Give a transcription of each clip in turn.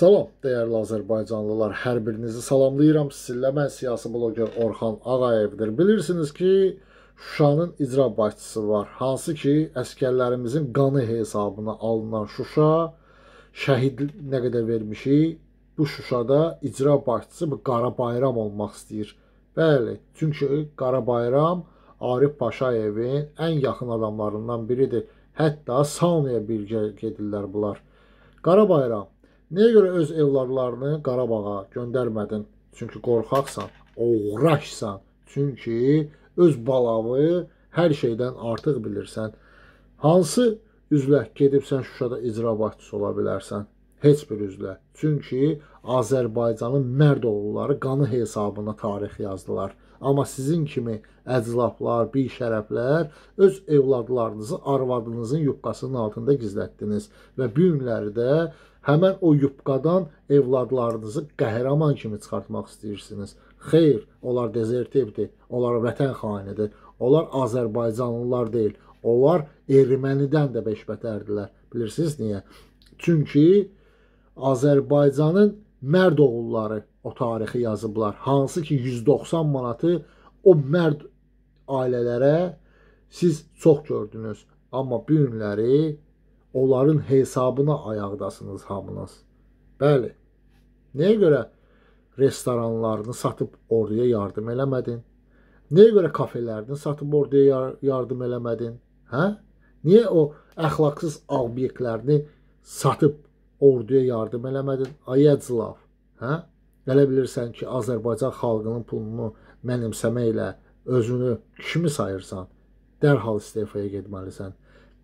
Salam, dəyərli azərbaycanlılar, hər birinizi salamlayıram. Sizinlə mən siyasi bloger Orxan Ağayevdir. Bilirsiniz ki, Şuşanın icra başçısı var, hansı ki, əskərlərimizin qanı hesabına alınan Şuşa, şəhid nə qədər vermişik, bu Şuşada icra başçısı bu qara bayram olmaq istəyir. Bəli, çünki qara bayram Arif Paşayevin ən yaxın adamlarından biridir. Hətta saunaya birgə gedirlər bunlar. Qara bayram Niyə görə öz evladlarını Qarabağa göndərmədin? Çünki qorxaqsan, oğraşsan. Çünki öz balavı hər şeydən artıq bilirsən. Hansı üzvə gedib sən Şuşada icra başçısı ola bilərsən? Heç bir üzlə. Çünki Azərbaycanın mərd oğulları qanı hesabına tarix yazdılar. Amma sizin kimi əclaflar, bir şərəflər öz evladlarınızı, arvadınızın yupqasının altında gizlətdiniz və bu günləri də həmən o yupqadan evladlarınızı qəhrəman kimi çıxartmaq istəyirsiniz. Xeyr, onlar dezertivdir, onlar vətən xainidir, onlar Azərbaycanlılar deyil, onlar ermənidən də beş bətərdilər. Bilirsiniz niyə? Çünki Azərbaycanın mərd oğulları o tarixi yazıblar. Hansı ki 190 manatı o mərd ailələrə siz çox gördünüz. Amma bu günləri onların hesabına ayaqdasınız hamınız. Bəli. Nəyə görə restoranlarını satıb orduya yardım eləmədin? Nəyə görə kafelərini satıb orduya yardım eləmədin? Hə? Niyə o əxlaqsız obyektlərini satıb orduya yardım eləmədin, ayəclav, hə? Elə bilirsən ki, Azərbaycan xalqının pulunu mənimsəməklə özünü kimi sayırsan? Dərhal istefaya getməlisən.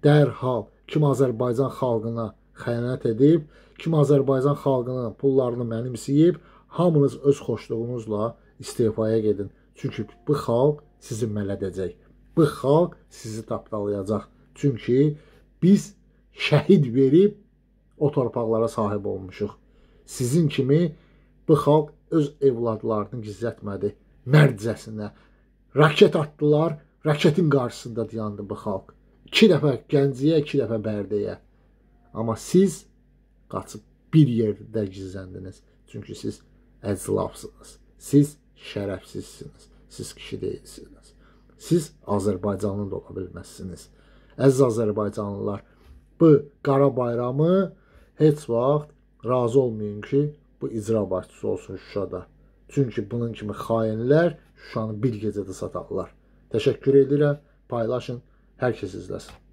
Dərhal kim Azərbaycan xalqına xəyanət edib, kim Azərbaycan xalqının pullarını mənimsəyib, hamınız öz xoşluğunuzla istefaya gedin. Çünki bu xalq sizi mələdəcək. Bu xalq sizi tapdalayacaq. Çünki biz şəhid verib o torpaqlara sahib olmuşuq. Sizin kimi bu xalq öz evladlarını gizlətmədi mərcəsinə. Raket atdılar, raketin qarşısında dayandı bu xalq. 2 dəfə Gəncəyə, 2 dəfə Bərdəyə. Amma siz qaçıb bir yerdə gizləndiniz. Çünki siz əclafsınız. Siz şərəfsizsiniz. Siz kişi deyilsiniz. Siz Azərbaycanlı da ola bilməzsiniz. Əziz Azərbaycanlılar, bu qara bayramı heç vaxt razı olmayın ki, bu icra başçısı olsun Şuşada. Çünki bunun kimi xainlər Şuşanı bir gecədə satarlar. Təşəkkür edirəm. Paylaşın. Hər kəs izləsin.